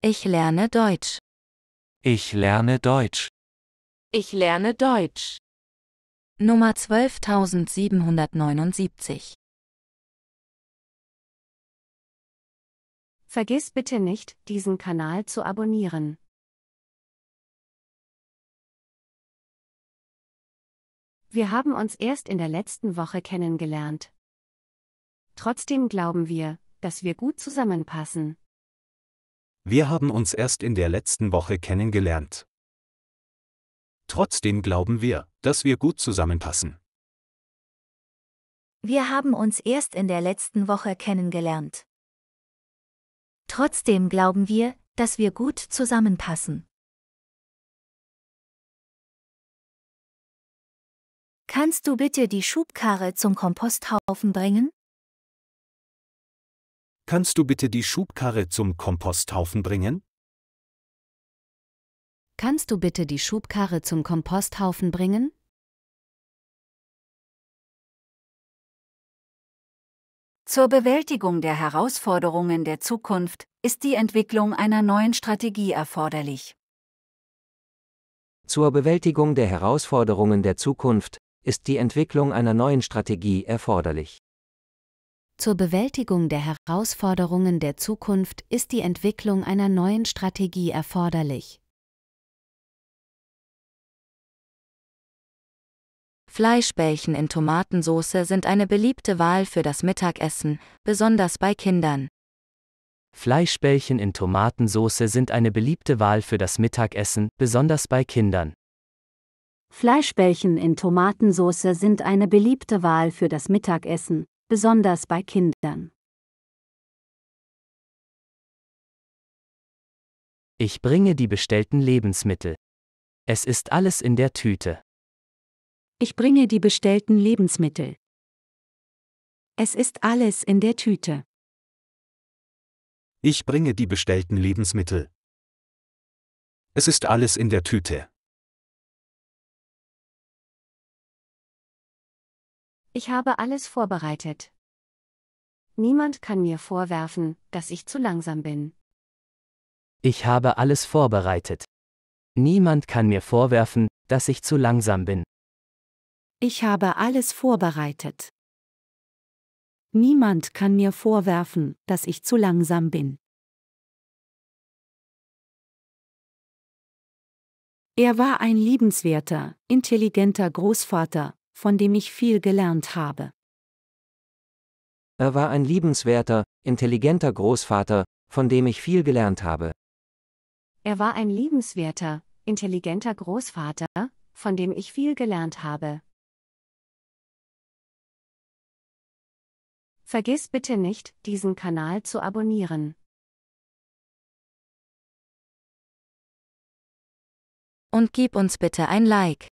Ich lerne Deutsch. Ich lerne Deutsch. Ich lerne Deutsch. Nummer 12779. Vergiss bitte nicht, diesen Kanal zu abonnieren. Wir haben uns erst in der letzten Woche kennengelernt. Trotzdem glauben wir, dass wir gut zusammenpassen. Wir haben uns erst in der letzten Woche kennengelernt. Trotzdem glauben wir, dass wir gut zusammenpassen. Wir haben uns erst in der letzten Woche kennengelernt. Trotzdem glauben wir, dass wir gut zusammenpassen. Kannst du bitte die Schubkarre zum Komposthaufen bringen? Kannst du bitte die Schubkarre zum Komposthaufen bringen? Kannst du bitte die Schubkarre zum Komposthaufen bringen? Zur Bewältigung der Herausforderungen der Zukunft ist die Entwicklung einer neuen Strategie erforderlich. Zur Bewältigung der Herausforderungen der Zukunft ist die Entwicklung einer neuen Strategie erforderlich. Zur Bewältigung der Herausforderungen der Zukunft ist die Entwicklung einer neuen Strategie erforderlich. Fleischbällchen in Tomatensoße sind eine beliebte Wahl für das Mittagessen, besonders bei Kindern. Fleischbällchen in Tomatensoße sind eine beliebte Wahl für das Mittagessen, besonders bei Kindern. Fleischbällchen in Tomatensoße sind eine beliebte Wahl für das Mittagessen, besonders bei Kindern. Ich bringe die bestellten Lebensmittel. Es ist alles in der Tüte. Ich bringe die bestellten Lebensmittel. Es ist alles in der Tüte. Ich bringe die bestellten Lebensmittel. Es ist alles in der Tüte. Ich habe alles vorbereitet. Niemand kann mir vorwerfen, dass ich zu langsam bin. Ich habe alles vorbereitet. Niemand kann mir vorwerfen, dass ich zu langsam bin. Ich habe alles vorbereitet. Niemand kann mir vorwerfen, dass ich zu langsam bin. Er war ein liebenswerter, intelligenter Großvater, von dem ich viel gelernt habe. Er war ein liebenswerter, intelligenter Großvater, von dem ich viel gelernt habe. Er war ein liebenswerter, intelligenter Großvater, von dem ich viel gelernt habe. Vergiss bitte nicht, diesen Kanal zu abonnieren. Und gib uns bitte ein Like.